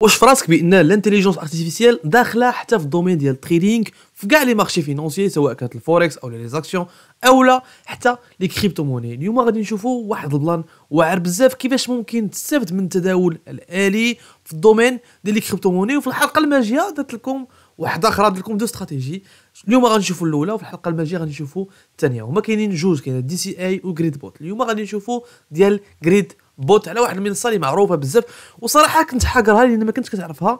واش فراسك بان الانتيليجونس ارتيفيسيال داخله حتى في الدومين ديال التريدينغ في كاع لي مارشي فينونسيي سواء كانت الفوركس او لي زاكسيون او لا حتى لي كريبتو موني اليوم غادي نشوفوا واحد البلان واعر بزاف كيفاش ممكن تستافد من التداول الالي في الدومين ديال لي كريبتو موني وفي الحلقه الماجيه درت لكم واحده اخرى درت لكم دو استراتيجي اليوم غادي نشوفوا الاولى وفي الحلقه الماجيه غادي نشوفوا الثانيه هما كاينين جوج كاين دي سي اي وغريد بوت اليوم غادي نشوفوا ديال جريد بوت على واحد المنصه اللي معروفه بزاف وصراحه كنت حاقرها لان ما كنتش كتعرفها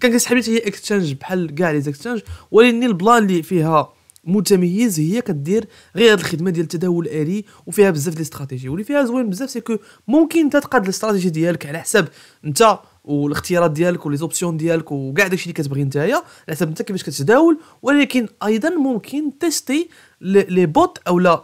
كان كنسحب هي اكستشنج بحال كاع لي اكستشينج ولكن البلان اللي فيها متميز هي كدير غير هاد الخدمه ديال التداول الالي وفيها بزاف ديال الاستراتيجي واللي فيها زوين بزاف سيكو ممكن انت تقاد الاستراتيجي ديالك على حساب انت والاختيارات ديالك ولي زوبسيون ديالك وكاع داكشي اللي كتبغي نتايا على حسب انت كيفاش كتداول ولكن ايضا ممكن تيستي لي بوت اولا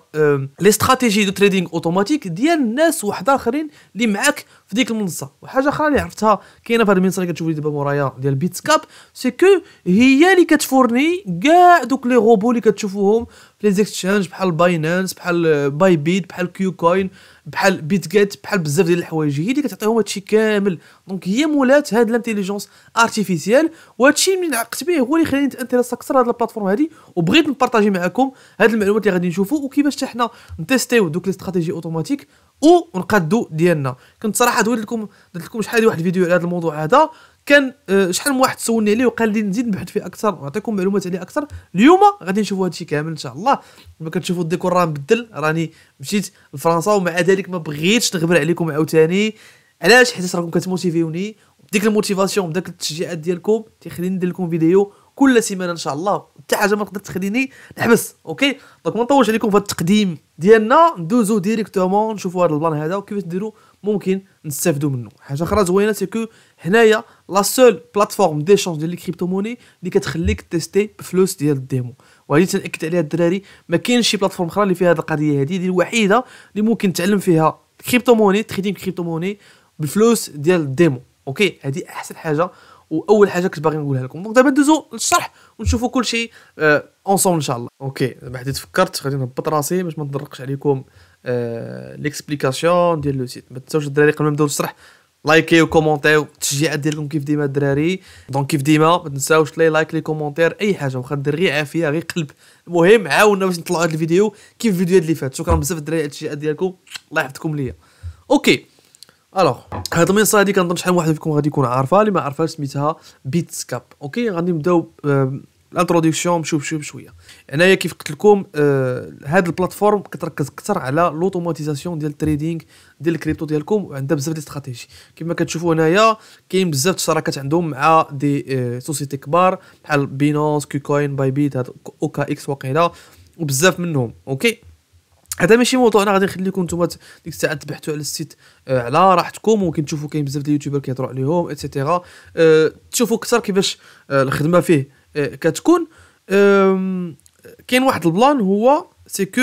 لي استراتيجي دو تريدينغ اوتوماتيك ديال الناس واحد اخرين اللي معاك في ديك المنصه وحاجه اخرى اللي عرفتها كاينه في هذه المنصه اللي كتشوف دابا مورايا ديال بيتس كاب سي كو هي اللي كتفورني كاع دوك لي روبو اللي كتشوفوهم في لي زيكسشينج بحال باينانس بحال باي آه، بيت بحال كيو كوين بحال بيت جيت بحال بزاف ديال الحوايج هي اللي كتعطيهم هادشي كامل دونك هي مولات هاد الانتيليجونس ارتيفيسيال وهادشي اللي عقت به هو اللي خلاني نتانتيريس اكثر هاد البلاتفورم هادي وبغيت نبارطاجي معكم هاد المعلومات اللي غادي نشوفو وكيفاش حتى حنا نتيستيو دوك لي استراتيجي اوتوماتيك ونقادو ديالنا كنت صراحه دويت لكم درت لكم شحال واحد الفيديو على هاد الموضوع هذا كان آه، شحال من واحد سولني عليه وقال لي نزيد نبحث فيه اكثر ونعطيكم معلومات عليه اكثر اليوم غادي نشوفوا هذا الشيء كامل ان شاء الله كما كتشوفوا الديكور راه مبدل راني مشيت لفرنسا ومع ذلك ما بغيتش نغبر عليكم عاوتاني علاش حيت راكم كتموتيفيوني ديك الموتيفاسيون بداك التشجيعات ديالكم تيخليني ندير لكم فيديو كل سيمانه ان شاء الله حتى حاجه ما تقدر تخليني نحبس اوكي دونك ما نطولش عليكم في التقديم ديالنا ندوزو ديريكتومون نشوفوا هذا البلان هذا وكيفاش ديروا ممكن نستافدوا منه حاجه اخرى زوينه سيكو هنايا لا سول بلاتفورم ديشونج ديال لي كريبتو موني اللي كتخليك تيستي بفلوس ديال الديمو وهذه تنأكد عليها الدراري ما كاينش شي بلاتفورم اخرى اللي فيها هذه القضيه هذه هذه الوحيده اللي ممكن تعلم فيها كريبتو موني تخدم كريبتو موني بالفلوس ديال الديمو اوكي هذه احسن حاجه واول حاجه كنت باغي نقولها لكم دونك دابا ندوزو للشرح ونشوفوا كل شيء اونصومبل ان شاء الله اوكي دابا حيت فكرت غادي نهبط راسي باش ما نضرقش عليكم ليكسبليكاسيون ديال لو سيت ما تنساوش الدراري قبل ما نبداو الشرح لايكي وكومونتيو التشجيعات ديالكم كيف ديما الدراري دونك كيف ديما ما تنساوش لي لايك لي كومونتير اي حاجه واخا دير غير عافيه غير قلب المهم عاونا باش نطلعوا هذا الفيديو كيف الفيديو اللي فات شكرا بزاف الدراري على التشجيعات ديالكم الله يحفظكم ليا اوكي الوغ هاد المنصه هادي كنظن شحال من واحد فيكم غادي يكون عارفها اللي ما عرفهاش سميتها بيتسكاب اوكي غادي نبداو الانتروديكسيون نمشيو شوف بشويه هنايا كيف قلت لكم آه هاد البلاتفورم كتركز اكثر على لوتوماتيزاسيون ديال التريدينغ ديال الكريبتو ديالكم وعندها بزاف ديال الاستراتيجي كما كتشوفوا هنايا كاين بزاف الشراكات عندهم مع دي آه سوسيتي كبار بحال بينونس كي كوين باي بيت هاد اوكا اكس وقيله وبزاف منهم اوكي هذا ماشي موضوع انا غادي نخليكم نتوما ديك الساعه تبحثوا على السيت آه على راحتكم ممكن تشوفوا كاين بزاف ديال اليوتيوبر كيهضروا عليهم اتسيتيرا آه تشوفوا اكثر كيفاش آه الخدمه فيه آه، كتكون كاين واحد البلان هو سي كو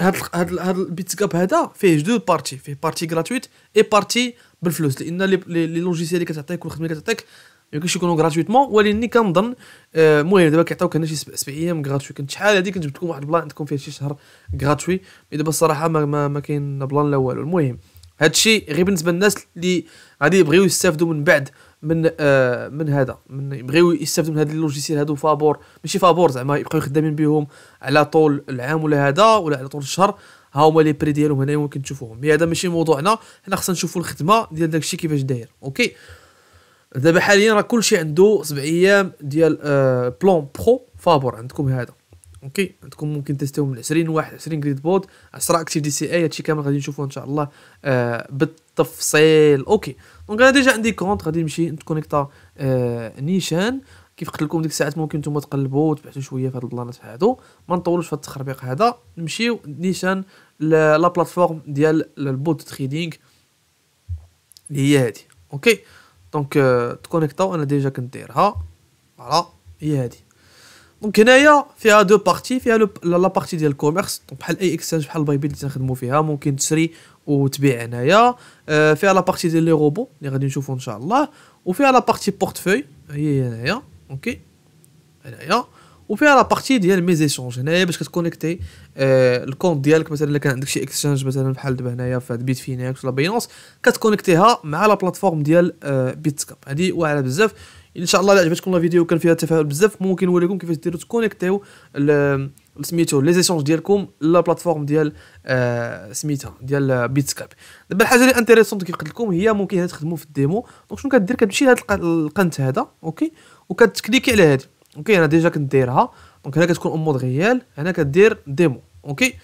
هاد هاد هاد البيت كاب هذا فيه جوج بارتي فيه بارتي غراتويت اي بارتي بالفلوس لان لي لوجيسيال اللي كتعطيك والخدمه اللي كتعطيك يمكنش يكونوا غراتويتمون ولكن كنظن آه، المهم دابا كيعطيوك هنا شي سبع ايام غراتوي كنت شحال هذيك كنت لكم واحد البلان عندكم فيه شي شهر غراتوي مي دابا الصراحه ما, ما, ما كاين بلان لا والو المهم هادشي غير بالنسبه للناس اللي غادي يبغيو يستافدوا من بعد من آه من هذا من يبغيو يستافدوا من هاد اللوجيسيال هادو فابور ماشي فابور زعما يبقاو خدامين بهم على طول العام ولا هذا ولا على طول الشهر ها هما لي بري ديالهم هنا ممكن تشوفوهم مي هذا ماشي موضوعنا حنا خصنا نشوفوا الخدمه ديال داكشي كيفاش داير اوكي دابا حاليا راه كلشي عنده سبع ايام ديال آه بلون برو فابور عندكم هذا اوكي عندكم ممكن تستوي من 20 واحد 20 جريد بود 10 اكتيف دي سي اي هادشي كامل غادي نشوفوه ان شاء الله آه بالتفصيل اوكي دونك انا ديجا عندي كونت غادي نمشي نتكونيكتا آه نيشان كيف قلت لكم ديك الساعات ممكن نتوما تقلبوا وتبعثوا شويه في هاد البلانات هادو ما نطولوش في هاد التخربيق هذا نمشيو نيشان لا بلاتفورم ديال البوت تريدينغ اللي هي هادي اوكي دونك آه تكونيكتاو انا ديجا كنديرها فوالا هي هادي دونك هنايا فيها دو بارتي فيها لا بارتي ديال الكوميرس بحال اي اكسنج بحال بي اللي تنخدموا فيها ممكن تشري وتبيع هنايا فيها لا بارتي ديال لي روبو اللي غادي نشوفو ان شاء الله وفيها لا بارتي بورتفوي هي هنايا اوكي هنايا وفيها لا بارتي ديال ميز ايشونج هنايا باش كتكونيكتي الكونت ديالك مثلا الا كان عندك شي اكسشينج مثلا بحال دابا هنايا في بيت فينيكس ولا بينونس كتكونيكتيها مع لا بلاتفورم ديال بيتسكاب هادي واعره بزاف ان شاء الله الا عجبتكم الفيديو كان فيها تفاعل بزاف ممكن نوريكم كيفاش ديروا تكونيكتيو سميتو لي زيشونج ديالكم لا بلاتفورم ديال آه، سميتها ديال بيتسكاب آه، دابا الحاجه اللي انتريسونت كيف قلت لكم هي ممكن هنا تخدموا في الديمو دونك شنو كدير كتمشي لهاد القنت هذا اوكي وكتكليكي على هادي اوكي انا ديجا كنت دايرها دونك هنا كتكون امود غيال هنا كدير ديمو اوكي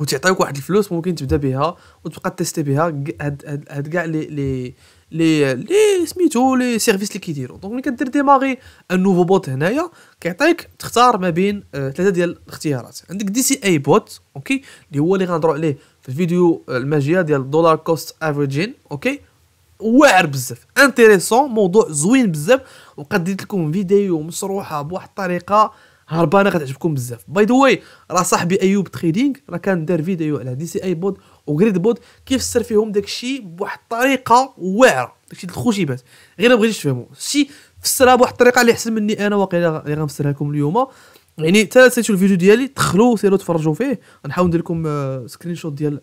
وتعطيوك واحد الفلوس ممكن تبدا بها وتبقى تيستي بها هاد هاد كاع لي لي لي لي سميتو لي سيرفيس اللي كيديروا دونك ملي كدير ديماغي ان نوفو بوت هنايا كيعطيك تختار ما بين ثلاثه ديال الاختيارات عندك دي سي اي بوت اوكي اللي هو اللي غنهضروا عليه في الفيديو الماجيه ديال دولار كوست افريجين اوكي واعر بزاف انتريسون موضوع زوين بزاف وقديت لكم فيديو مسروحه بواحد الطريقه هربانه غتعجبكم بزاف باي ذا واي راه صاحبي ايوب تريدينغ راه كان دار فيديو على دي سي اي بوت وجريد بوت كيفسر فيهم داك الشيء بواحد الطريقه واعره داك الشيء الخشيبات غير ما بغيتش تفهموا شي فسرها بواحد الطريقه اللي احسن مني انا واقيلا اللي غنفسرها لكم اليوم يعني حتى سيرتو الفيديو ديالي دخلوا سيروا تفرجوا فيه غنحاول ندير لكم سكرين آه، شوت ديال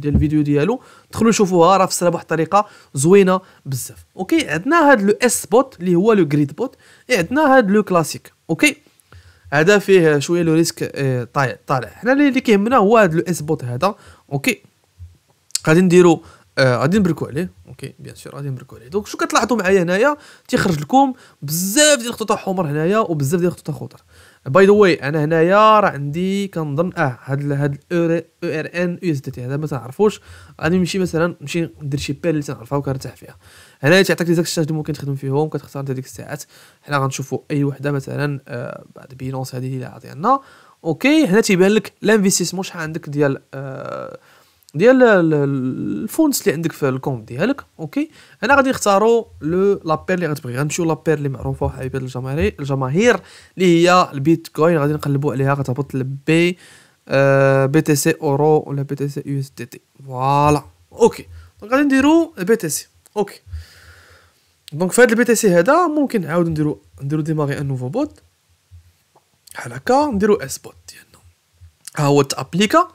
ديال الفيديو ديالو دخلوا شوفوها راه فسرها بواحد الطريقه زوينه بزاف اوكي عندنا هاد لو اس بوت اللي هو لو غريد إيه، بوت عندنا هاد لو كلاسيك اوكي هذا فيه شويه لو ريسك إيه، طالع طالع حنا اللي كيهمنا هو هاد لو اس بوت هذا اوكي غادي نديرو آه، غادي آه نبركو عليه اوكي بيان سور غادي نبركو عليه دونك شو كتلاحظوا معايا هنايا تيخرج لكم بزاف ديال الخطوط حمر هنايا وبزاف ديال الخطوط خضر باي ذا واي انا هنايا راه عندي كنظن اه هاد هاد او ار ان يو اس دي تي هذا ما تنعرفوش غادي نمشي مثلا نمشي ندير شي بير اللي تنعرفها وكنرتاح فيها هنايا تعطيك لي الشاشه اللي ممكن تخدم فيهم كتختار انت ديك الساعات حنا غنشوفوا اي وحده مثلا آه بعد بينونس هذه اللي عطينا اوكي هنا تيبان لك لانفيستيسمون شحال عندك ديال آه ديال الفونس اللي عندك في الكونت ديالك اوكي انا غادي نختارو لو لابير اللي غتبغي غنمشيو لابير اللي معروفه حبيبات الجماهير الجماهير اللي هي البيتكوين غادي نقلبوا عليها غتهبط لبي بي تي سي اورو ولا بي تي سي يو اس تي تي فوالا اوكي دونك غادي نديرو البي تي سي اوكي دونك في هذا البي تي سي هذا ممكن نعاود نديرو نديرو ديماغي ان نوفو بوت بحال هكا نديرو اس بوت ديالنا ها هو تابليكا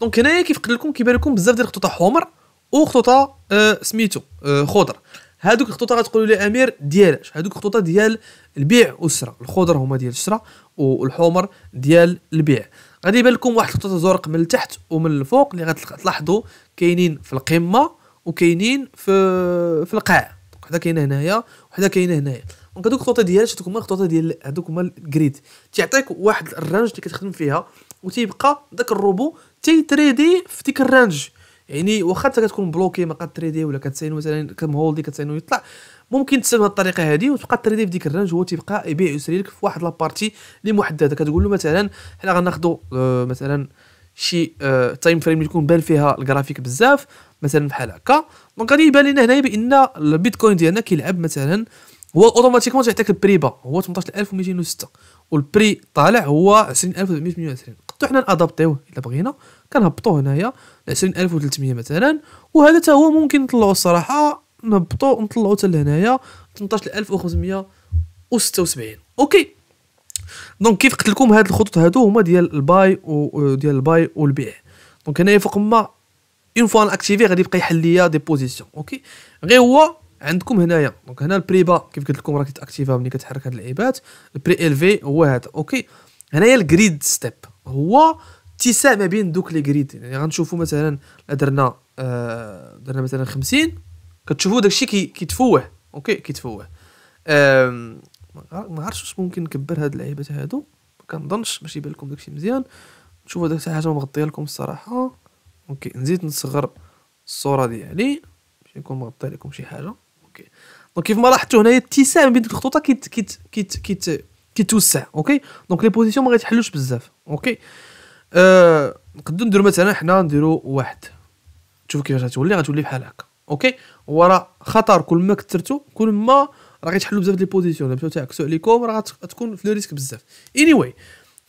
دونك هنايا كيف قلت لكم كيبان لكم بزاف ديال الخطوط حمر وخطوطه آه سميتو آه خضر هادوك الخطوطه غتقولوا لي امير ديالاش هادوك الخطوطه ديال البيع والشراء الخضر هما ديال الشراء والحمر ديال البيع غادي يبان لكم واحد الخطوط زرق من التحت ومن الفوق اللي غتلاحظوا كاينين في القمه وكاينين في في القاع وحده كاينه هنايا وحده كاينه هنايا دونك هادوك الخطوطه ديالاش هادوك هما الخطوطه ديال هادوك هما الجريد تيعطيك واحد الرانج اللي كتخدم فيها وتيبقى داك الروبو تيتريدي في ديك الرانج يعني واخا انت كتكون بلوكي ما تريدي ولا كتساين مثلا كمهولدي كتساينو يطلع ممكن تستعمل الطريقه هذه وتبقى تريدي في ديك الرانج هو تيبقى يبيع ويشري لك في واحد لابارتي اللي محدده كتقول له مثلا حنا غناخذوا آه، مثلا شي تايم آه، فريم اللي يكون بان فيها الجرافيك بزاف مثلا بحال هكا دونك غادي يبان لنا هنايا بان البيتكوين ديالنا كيلعب مثلا هو اوتوماتيكمون تيعطيك البريبا هو 18206 والبري طالع هو 20328 قطو حنا نادابتيوه الا بغينا كنهبطوه هنايا ل 20300 مثلا وهذا حتى هو ممكن نطلعو الصراحه نهبطو نطلعو حتى لهنايا 18576 اوكي دونك كيف قلت لكم هاد الخطوط هادو هما ديال الباي وديال الباي والبيع دونك هنايا فوق ما اون فوا اكتيفي غادي يبقى يحل ليا دي بوزيسيون اوكي غير هو عندكم هنايا دونك هنا البريبا كيف قلت لكم راه كيتاكتيفا ملي كتحرك هاد اللعيبات البري الفي هو هذا اوكي هنايا الجريد ستيب هو اتساع ما بين دوك لي جريد يعني غنشوفوا مثلا درنا آه، درنا مثلا 50 كتشوفوا داكشي كي كيتفوه اوكي كيتفوه ما عرفتش واش ممكن نكبر هاد اللعيبات هادو ما كنظنش باش يبان لكم داكشي مزيان شوفوا داك حاجه مغطيه لكم الصراحه اوكي نزيد نصغر الصوره ديالي باش يكون مغطي لكم شي حاجه اوكي دونك كيف ما لاحظتوا هنايا التيساع بين الخطوطه كيت كيت كيت كيت كيتوسع اوكي دونك لي بوزيسيون ما غيتحلوش بزاف اوكي نقدروا أه... نديروا مثلا حنا نديروا واحد تشوف كيفاش غتولي غتولي بحال هكا اوكي وراه خطر كل ما كثرتو كل ما راه غيتحلوا بزاف ديال البوزيسيون مشاو تعكسوا عليكم راه غتكون في ريسك بزاف اني anyway,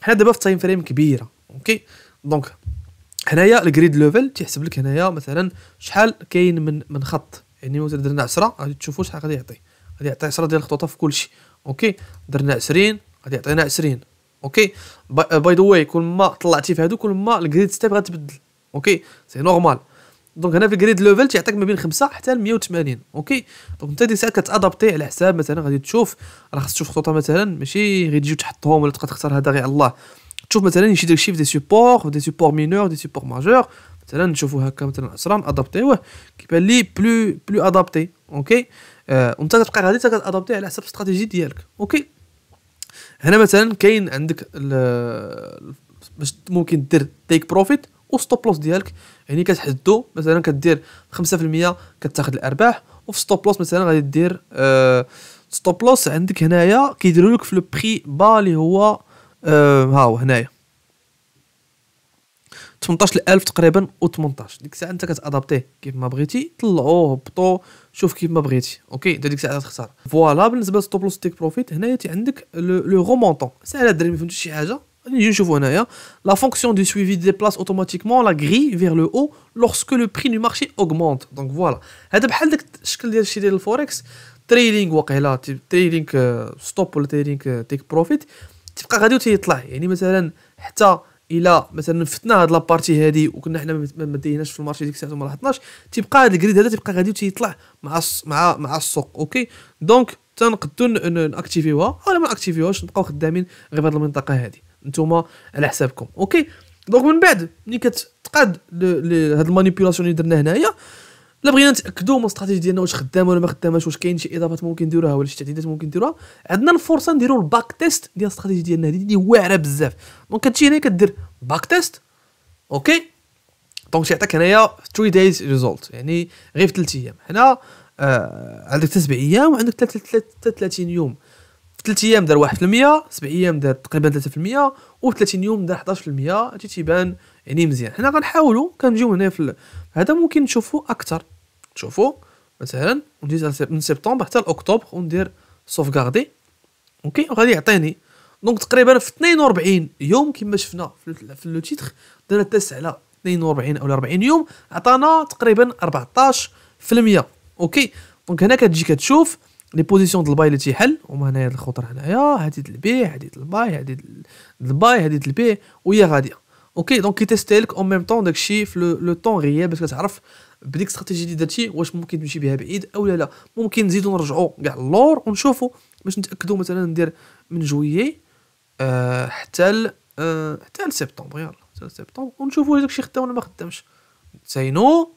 حنا دابا في تايم فريم كبيره اوكي دونك هنايا الجريد ليفل تيحسب لك هنايا مثلا شحال كاين من من خط يعني مثلا درنا 10 غادي تشوفوا شحال غادي يعطي غادي يعطي 10 ديال الخطوطه في كلشي اوكي درنا 20 غادي يعطينا 20 اوكي باي ذا واي كل ما طلعتي في هادو كل ما الجريد ستيب غتبدل اوكي سي نورمال دونك هنا في الجريد ليفل تيعطيك ما بين 5 حتى ل 180 اوكي دونك انت ديك الساعه كتادابتي على حساب مثلا غادي تشوف راه خاص تشوف خطوطه مثلا ماشي غير تجي تحطهم ولا تبقى تختار هذا غير الله تشوف مثلا شي داكشي في دي سوبور دي سوبور مينور دي سوبور ماجور مثلا نشوفوا هكا مثلا 10 ادابتيوه كيبان لي بلو بلو ادابتي اوكي آه وانت تبقى غادي تادابتي على حسب الاستراتيجي ديالك اوكي هنا مثلا كاين عندك باش ممكن دير تيك بروفيت وستوب لوس ديالك يعني كتحدو مثلا كدير 5% كتاخذ الارباح وفي ستوب لوس مثلا غادي دير آه ستوب لوس عندك هنايا كيديروا لك في لو بري با اللي هو آه ها هو هنايا 18000 تقريبا و18 ديك الساعه انت كتادابتيه كيف ما بغيتي طلعو هبطو شوف كيف ما بغيتي اوكي انت ديك الساعه تختار فوالا بالنسبه للستوب لوس تيك بروفيت هنايا تي عندك لو غومونطون سهل الدراري ما فهمتش شي حاجه غادي نشوفو هنايا لا فونكسيون دو سويفي دي بلاس اوتوماتيكمون لا غري فيغ لو او لوغسكو لو بري دو مارشي اوغمونت دونك فوالا هذا بحال داك الشكل ديال الشي ديال الفوركس تريلينغ واقيلا تريلينغ ستوب ولا تريلينغ euh, تيك بروفيت تبقى غادي وتيطلع يعني مثلا حتى الى مثلا فتنا هاد لابارتي هادي وكنا حنا ما ديناش في المارشي ديك الساعه وما لاحظناش تيبقى هاد الجريد هذا تيبقى غادي تيطلع مع مع مع السوق اوكي دونك تنقدو ناكتيفيوها ولا ما ناكتيفيوهاش نبقاو خدامين غير بهاد المنطقه هادي نتوما على حسابكم اوكي دونك من بعد ملي كتقاد هاد المانيبيولاسيون اللي درنا هنايا الا بغينا نتاكدوا من الاستراتيجي ديالنا واش خدامه ولا ما خداماش واش كاين شي اضافات ممكن نديروها ولا شي تعديلات ممكن نديروها عندنا الفرصه نديروا الباك تيست ديال الاستراتيجي ديالنا هذه اللي واعره بزاف دونك كتجي هنا كدير باك تيست اوكي دونك تيعطيك هنايا 3 دايز ريزولت يعني غير في 3 ايام هنا آه عندك 7 ايام وعندك 33 يوم في 3 ايام دار 1% 7 ايام دار تقريبا 3% وفي 30 يوم دار 11% هادشي تيبان يعني مزيان حنا غنحاولوا كنجيو هنا في هذا ممكن نشوفوا اكثر شوفوا مثلا من سبتمبر حتى لاكتوبر وندير سوفغاردي اوكي وغادي يعطيني دونك تقريبا في 42 يوم كما شفنا في لو تيتر دار التست على 42 او 40 يوم عطانا تقريبا 14% اوكي دونك هنا كتجي كتشوف لي بوزيسيون ديال الباي اللي تيحل هما هنايا الخطر هنايا هادي ديال البيع هادي ديال الباي هادي ديال الباي هادي ديال البيع وهي غاديه اوكي دونك تيستي لك اون ميم طون داكشي في لو طون غياب باش كتعرف بديك استراتيجي اللي درتي واش ممكن تمشي بها بعيد او لا لا ممكن نزيدو نرجعو كاع اللور ونشوفو باش نتاكدو مثلا ندير من جويي أه حتى أه حتى لسبتمبر يلا حتى لسبتمبر ونشوفو واش داكشي خدام ولا ما خدامش تساينو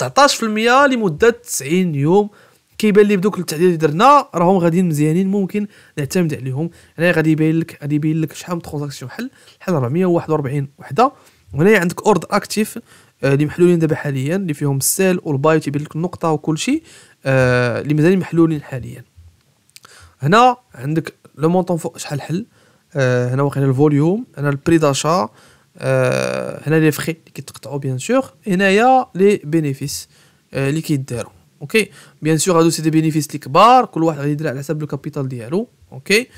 19% لمده 90 يوم كيبان لي بدوك التعديلات اللي درنا راهم غاديين مزيانين ممكن نعتمد عليهم هنا غادي يبين لك غادي يبين لك شحال من ترانزاكسيون حل حل 441 وحده وهنايا عندك اوردر اكتيف آه، اللي محلولين دابا حاليا اللي فيهم السيل والباي تيبين لك النقطه وكل شيء آه، اللي مازالين محلولين حاليا هنا عندك لو مونطون فوق شحال حل آه، هنا واقيلا الفوليوم هنا البري داشا هنا لي فخي اللي كيتقطعوا بيان سور هنايا لي بينيفيس اللي كيداروا اوكي بيان سور هادو سي دي بينيفيس اللي كبار كل واحد غادي يدير على حساب لو كابيتال ديالو اوكي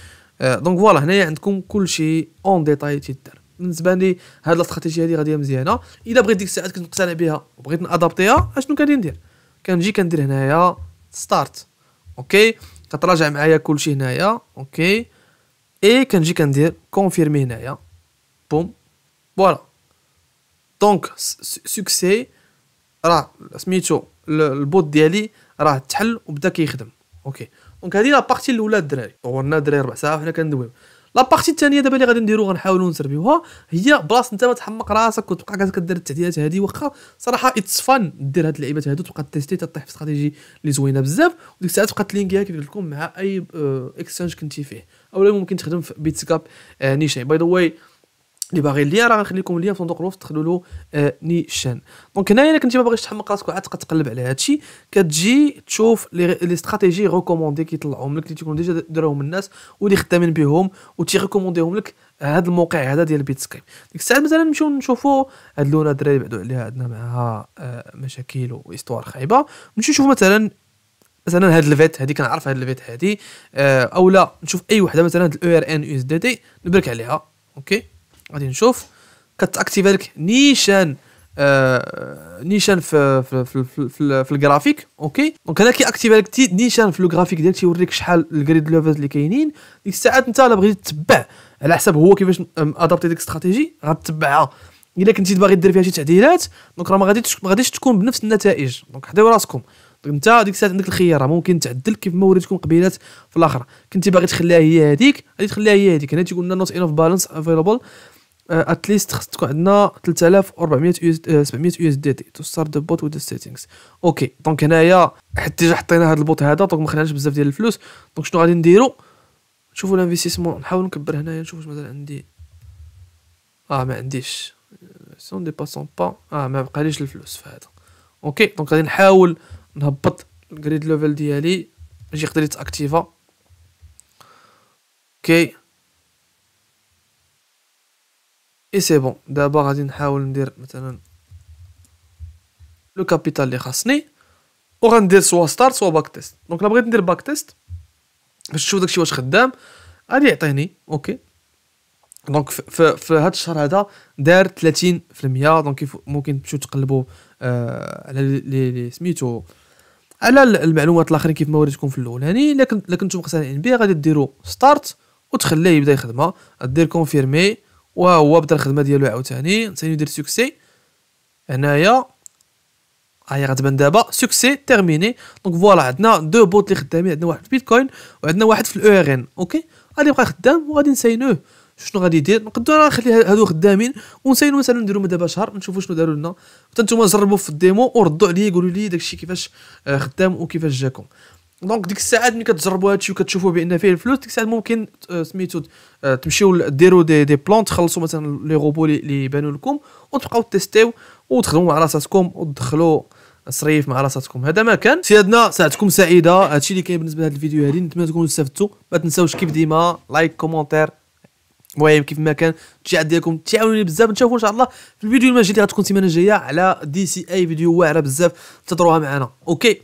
آه دونك فوالا هنايا عندكم كلشي اون ديتاي تيدار بالنسبه لي هاد الاستراتيجيه هادي غادي مزيانه الا بغيت ديك الساعات كنت مقتنع بها وبغيت نادابتيها اشنو كندير ندير كنجي كندير هنايا ستارت اوكي كتراجع معايا كلشي هنايا اوكي اي كنجي كندير كونفيرمي هنايا بوم فوالا دونك سوكسي راه سميتو البوت ديالي راه تحل وبدا كيخدم اوكي دونك هذه لا بارتي الاولى الدراري طورنا الدراري ربع ساعه وحنا كندويو لا بارتي الثانيه دابا اللي غادي نديرو غنحاولو نسربيوها هي بلاص انت ما تحمق راسك وتبقى كدير التعديلات هذه واخا صراحه اتس فان دير هاد اللعيبات هادو تبقى تيستي تطيح في استراتيجي اللي زوينه بزاف وديك الساعه تبقى تلينكيها كيف قلت لكم مع اي اكسشينج آه، كنتي فيه اولا ممكن تخدم في بيتسكاب يعني شي باي ذا واي اللي باغي ليا راه غنخليكم ليا في صندوق الوصف تدخلوا له آه نيشان دونك هنايا الا كنتي ما باغيش تحمق راسك وعاد تبقى تقلب على هادشي كتجي تشوف لي استراتيجي ريكوموندي كيطلعوا لك اللي تيكونوا ديجا دراهم الناس واللي خدامين بهم وتيريكومونديهم لك هذا الموقع هذا ديال بيت سكايب ديك الساعه مثلا نمشيو نشوفوا هاد لونا الدراري بعدو عليها عندنا معاها آه مشاكل واستوار خايبه نمشيو نشوفوا مثلا مثلا هاد الفيت هادي كنعرف هاد الفيت هادي آه او لا نشوف اي وحده مثلا هاد الاو ار ان يو اس دي دي نبرك عليها اوكي غادي نشوف كتاكتيفي لك نيشان آه نيشان في في في, في, في, في الجرافيك اوكي دونك هذا كياكتيفا لك نيشان في الجرافيك ديالك تيوريك شحال الجريد ليفلز اللي كاينين ديك الساعات انت الا بغيتي تتبع على حسب هو كيفاش ادابتي ديك الاستراتيجي غتبعها الا كنتي باغي دير فيها شي تعديلات دونك راه ما غاديش ما غاديش تكون بنفس النتائج دونك حداو راسكم انت ديك الساعات عندك الخيار ممكن تعدل كيف ما وريتكم قبيلات في الاخر كنتي باغي تخليها هي هذيك غادي تخليها هي هذيك هنا تيقول لنا نوت انوف بالانس افيلابل اتليست آه، خص تكون عندنا 3400 700 يو اس دي تي تو ستار ذا بوت وذ سيتينغز اوكي دونك هنايا حتى جا حطينا هذا البوت هذا دونك ما خلاناش بزاف ديال الفلوس دونك شنو غادي نديرو نشوفو الانفستيسمون نحاول نكبر هنايا نشوف واش مازال عندي اه ما عنديش سون باسون با اه ما بقاليش الفلوس في هذا اوكي دونك غادي نحاول نهبط الجريد ليفل ديالي باش يقدر يتاكتيفا اوكي اي سي بون دابا غادي نحاول ندير مثلا لو كابيتال اللي خاصني وغندير سوا ستارت سوا باك تيست دونك الا بغيت ندير باك تيست باش نشوف داكشي واش خدام غادي يعطيني اوكي دونك في هذا الشهر هذا دار 30% دونك ممكن تمشيو تقلبوا آه، على لي سميتو على المعلومات الاخرين كيف ما وريتكم في لكن نتوما خصنا مقتنعين بي غادي ديروا ستارت وتخليه يبدا يخدمه دير كونفيرمي وهو بدا الخدمه ديالو عاوتاني ثاني يدير سوكسي هنايا هاي غتبان دابا سوكسي تيرميني دونك فوالا عندنا دو بوت اللي خدامين عندنا واحد في بيتكوين وعندنا واحد في الاو ار ان اوكي غادي يبقى خدام وغادي نساينوه شنو غادي يدير نقدر نخلي هادو خدامين ونساينو مثلا نديرو دابا شهر نشوفو شنو داروا لنا حتى نتوما جربوا في الديمو وردوا عليا قولوا لي داكشي كيفاش آه، خدام وكيفاش جاكم دونك ديك الساعات ملي كتجربوا هادشي وكتشوفوا بان فيه الفلوس ديك الساعات ممكن آه، سميتو آه، تمشيو ديروا دي دي بلان تخلصوا مثلا لي روبو اللي بانوا لكم وتبقاو تيستيو وتخدموا مع راساتكم وتدخلوا صريف مع راساتكم هذا ما كان سيادنا ساعتكم سعيده هادشي اللي كاين بالنسبه لهاد الفيديو هادي نتمنى تكونوا استفدتوا ما تنساوش كيف ديما لايك كومونتير المهم كيف ما كان التشجيع ديالكم تعاونوني بزاف نشوفوا ان شاء الله في الفيديو المجال اللي غتكون السيمانه الجايه على دي سي اي فيديو واعره بزاف تهضروها معنا اوكي